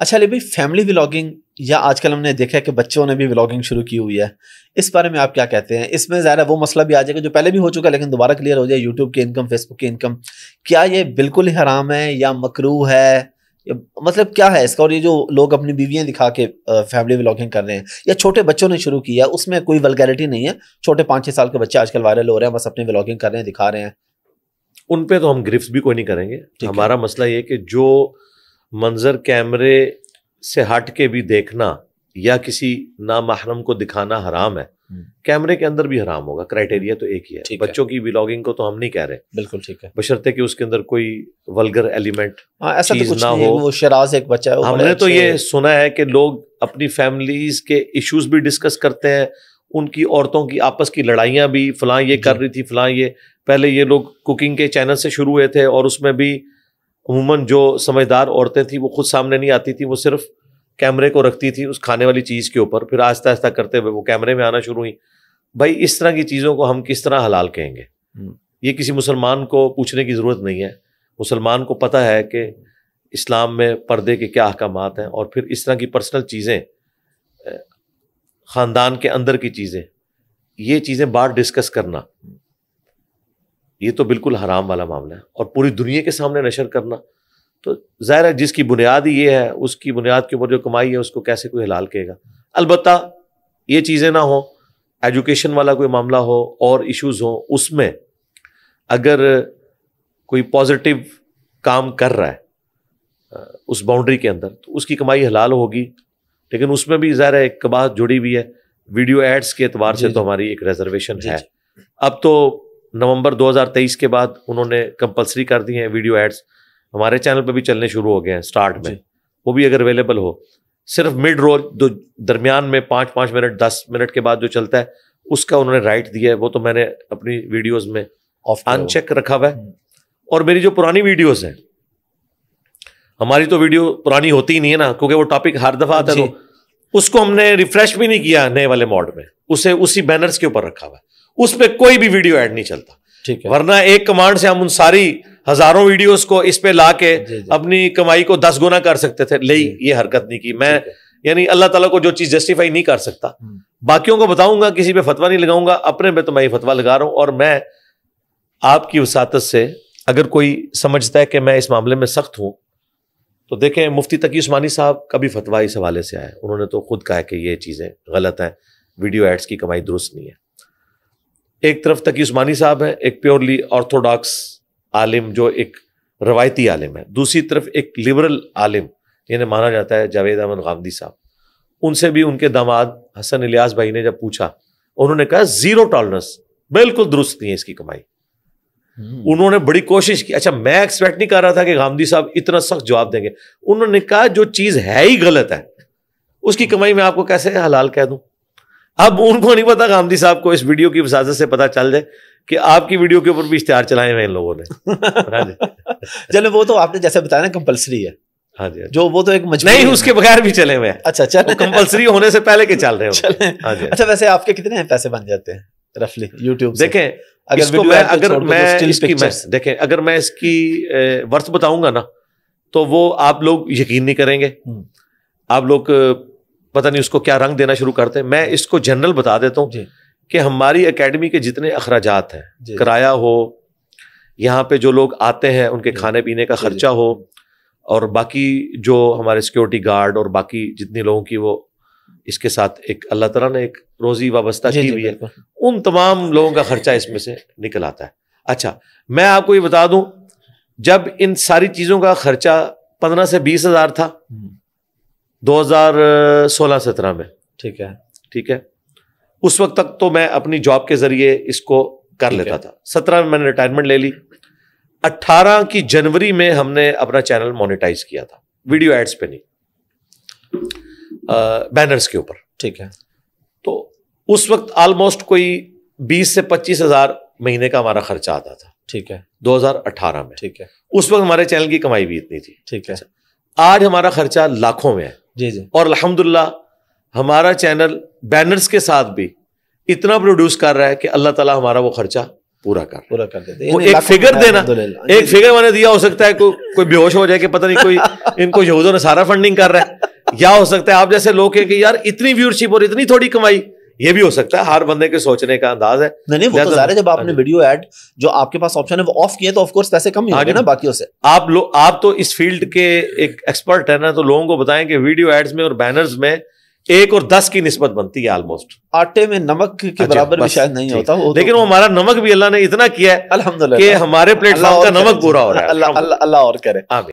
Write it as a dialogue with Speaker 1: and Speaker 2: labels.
Speaker 1: अच्छा भाई family vlogging या आजकल हमने देखा है कि बच्चों ने भी व्लॉगिंग शुरू की हुई है इस बारे में आप क्या कहते हैं इसमें ज़्यादा वो मसला भी आ जाएगा जो पहले भी हो चुका है लेकिन दोबारा क्लियर हो जाए यूट्यूब की इनकम फेसबुक की इनकम क्या ये बिल्कुल ही हराम है या मकरू है मतलब क्या है इसका और ये जो लोग अपनी बीवियाँ दिखा के फैमिली व्लॉगिंग कर रहे हैं या छोटे बच्चों ने शुरू किया है उसमें कोई वलगैरिटी नहीं है छोटे पाँच छः साल के बच्चे आजकल वायरल हो रहे हैं बस अपनी व्लॉगिंग कर रहे हैं दिखा रहे हैं
Speaker 2: उन पर तो हम ग्रिफ्ट भी कोई नहीं करेंगे हमारा मसला ये कि जो मंज़र कैमरे से हट के भी देखना या किसी नामहरम को दिखाना हराम है हम्म। कैमरे के अंदर भी हराम होगा क्राइटेरिया तो एक ही है बच्चों है। की ब्लॉगिंग को तो हम नहीं कह रहे बिल्कुल ठीक है बशर्ते कि उसके अंदर कोई वल्गर एलिमेंट आ, ऐसा तो कुछ ना हो वो
Speaker 1: शराज एक बच्चा है हमने तो ये
Speaker 2: सुना है कि लोग अपनी फैमिलीज के इश्यूज भी डिस्कस करते हैं उनकी औरतों की आपस की लड़ाइयाँ भी फलां ये कर रही थी फलां ये पहले ये लोग कुकिंग के चैनल से शुरू हुए थे और उसमें भी अमूमन जो समझदार औरतें थी वो खुद सामने नहीं आती थी वो सिर्फ कैमरे को रखती थी उस खाने वाली चीज़ के ऊपर फिर आहिस्ता आहिस्ता करते हुए वो कैमरे में आना शुरू हुई भाई इस तरह की चीज़ों को हम किस तरह हलाल कहेंगे हम्म। ये किसी मुसलमान को पूछने की ज़रूरत नहीं है मुसलमान को पता है कि इस्लाम में पर्दे के क्या अहकाम हैं और फिर इस तरह की पर्सनल चीज़ें ख़ानदान के अंदर की चीज़ें ये चीज़ें बाहर डिस्कस करना ये तो बिल्कुल हराम वाला मामला है और पूरी दुनिया के सामने नशर करना तो ज़ाहिर है जिसकी बुनियाद ही ये है उसकी बुनियाद के ऊपर जो कमाई है उसको कैसे कोई हलाल कहेगा अलबत् ये चीज़ें ना हों एजुकेशन वाला कोई मामला हो और इश्यूज़ हो उसमें अगर कोई पॉजिटिव काम कर रहा है उस बाउंड्री के अंदर तो उसकी कमाई हलाल होगी लेकिन उसमें भी ज़ाहिर एक कबाज जुड़ी हुई है वीडियो एड्स के अतबार से तो हमारी एक रिजर्वेशन है अब तो नवंबर 2023 के बाद उन्होंने कंपलसरी कर दी हैं वीडियो एड्स हमारे चैनल पर भी चलने शुरू हो गए हैं स्टार्ट में वो भी अगर अवेलेबल हो सिर्फ मिड रोल जो दरमियान में पाँच पाँच मिनट दस मिनट के बाद जो चलता है उसका उन्होंने राइट दिया है वो तो मैंने अपनी वीडियोस में अनचेक रखा हुआ है हम्म। और मेरी जो पुरानी वीडियोस हैं हमारी तो वीडियो पुरानी होती ही नहीं है ना क्योंकि वो टॉपिक हर दफा आता है तो उसको हमने रिफ्रेश भी नहीं किया नए वाले मॉड में उसे उसी बैनर्स के ऊपर रखा हुआ है उस पर कोई भी वीडियो ऐड नहीं चलता ठीक है वरना एक कमांड से हम उन सारी हजारों वीडियोस को इस पे ला के अपनी कमाई को दस गुना कर सकते थे ले ये हरकत नहीं की मैं यानी अल्लाह ताला को जो चीज जस्टिफाई नहीं कर सकता हम्म। बाकियों को बताऊंगा किसी पे फतवा नहीं लगाऊंगा अपने पे तो मैं ये फतवा लगा रहा हूं और मैं आपकी वसात से अगर कोई समझता है कि मैं इस मामले में सख्त हूं तो देखें मुफ्ती तकी उस्मानी साहब का भी फतवा इस हवाले से आया उन्होंने तो खुद कहा कि ये चीज़ें गलत हैं वीडियो एड्स की कमाई दुरुस्त नहीं है एक तरफ तकी उस्मानी साहब हैं एक प्योरली ऑर्थोडॉक्स आलिम जो एक रवायती आलिम है दूसरी तरफ एक लिबरल आलिम जिन्हें माना जाता है जावेद अहमद गांधी साहब उनसे भी उनके दामाद हसन इलियास भाई ने जब पूछा उन्होंने कहा जीरो टॉलरेंस बिल्कुल दुरुस्त नहीं है इसकी कमाई hmm. उन्होंने बड़ी कोशिश की अच्छा मैं एक्सपेक्ट नहीं कर रहा था कि गांधी साहब इतना सख्त जवाब देंगे उन्होंने कहा जो चीज है ही गलत है उसकी कमाई मैं आपको कैसे हलाल कह दूं अब उनको नहीं पता गांधी साहब को इस वीडियो की वजह से पता चल जाए कि आपकी वीडियो के ऊपर भी इश्तेहार चलाए हुए इन लोगों ने हाँ
Speaker 1: चलो वो तो आपने जैसे बताया ना कंपल्सरी है हाँ, हाँ जी जो वो तो एक मजबूरी नहीं उसके बगैर भी चले हुए अच्छा चलो अच्छा। कंपल्सरी होने से पहले के चल रहे हो हाँ, हाँ जी अच्छा वैसे आपके कितने पैसे बन जाते हैं रफली यूट्यूब देखें अगर इसको मैं अगर तो मैं इसकी मैं
Speaker 2: देखें अगर मैं इसकी वर्थ बताऊंगा ना तो वो आप लोग यकीन नहीं करेंगे हम्म। आप लोग पता नहीं उसको क्या रंग देना शुरू करते हैं मैं इसको जनरल बता देता हूँ कि हमारी एकेडमी के जितने अखराज हैं किराया हो यहाँ पे जो लोग आते हैं उनके खाने पीने का खर्चा हो और बाकी जो हमारे सिक्योरिटी गार्ड और बाकी जितने लोगों की वो इसके साथ एक अल्लाह तला ने एक रोजी वाबस्ता की हुई है उन तमाम लोगों का खर्चा इसमें से निकल आता है अच्छा मैं आपको ये बता दूं जब इन सारी चीज़ों का खर्चा पंद्रह से बीस हज़ार था हम्म। 2016-17 में ठीक है ठीक है उस वक्त तक तो मैं अपनी जॉब के जरिए इसको कर लेता था सत्रह में मैंने रिटायरमेंट ले ली अट्ठारह की जनवरी में हमने अपना चैनल मोनेटाइज किया था वीडियो एड्स पे नहीं आ, बैनर्स के ऊपर ठीक है तो उस वक्त ऑलमोस्ट कोई बीस से पच्चीस हजार महीने का हमारा खर्चा आता था ठीक है 2018 में ठीक है उस वक्त हमारे चैनल की कमाई भी इतनी थी ठीक है आज हमारा खर्चा लाखों में है जी जी और अलहमदुल्ला हमारा चैनल बैनर्स के साथ भी इतना प्रोड्यूस कर रहा है कि अल्लाह ताला हमारा वो खर्चा पूरा कर पूरा कर देते वो एक फिगर देना एक फिगर मैंने दिया हो सकता है को, कोई बेहोश हो जाए कि पता नहीं कोई इनको यहूदों ने सारा फंडिंग कर रहा है या हो सकता है आप जैसे लोग कि यार इतनी व्यूअरशिप और इतनी थोड़ी कमाई ये भी हो सकता है हर बंदे के सोचने का अंदाज है नहीं नहीं वो तो जाहिर है
Speaker 1: जब आपने वीडियो हाँ ऐड जो आपके पास ऑप्शन है वो ऑफ किए तो ऑफ कोर्स पैसे कम ही होंगे हाँ ना बाकियों से
Speaker 2: आप लोग आप तो इस फील्ड के एक एक्सपर्ट है ना तो लोगों को बताएं कि वीडियो एड्स में और बैनर्स में एक और दस की निस्बत बनती है ऑलमोस्ट आटे में नमक के हाँ बराबर भी शायद नहीं होता वो तो- लेकिन वो हमारा नमक भी अल्लाह ने इतना किया है अल्हम्दुलिल्लाह हमारे प्लेटफॉर्म का नमक पूरा हो रहा है अल्लाह और
Speaker 1: करे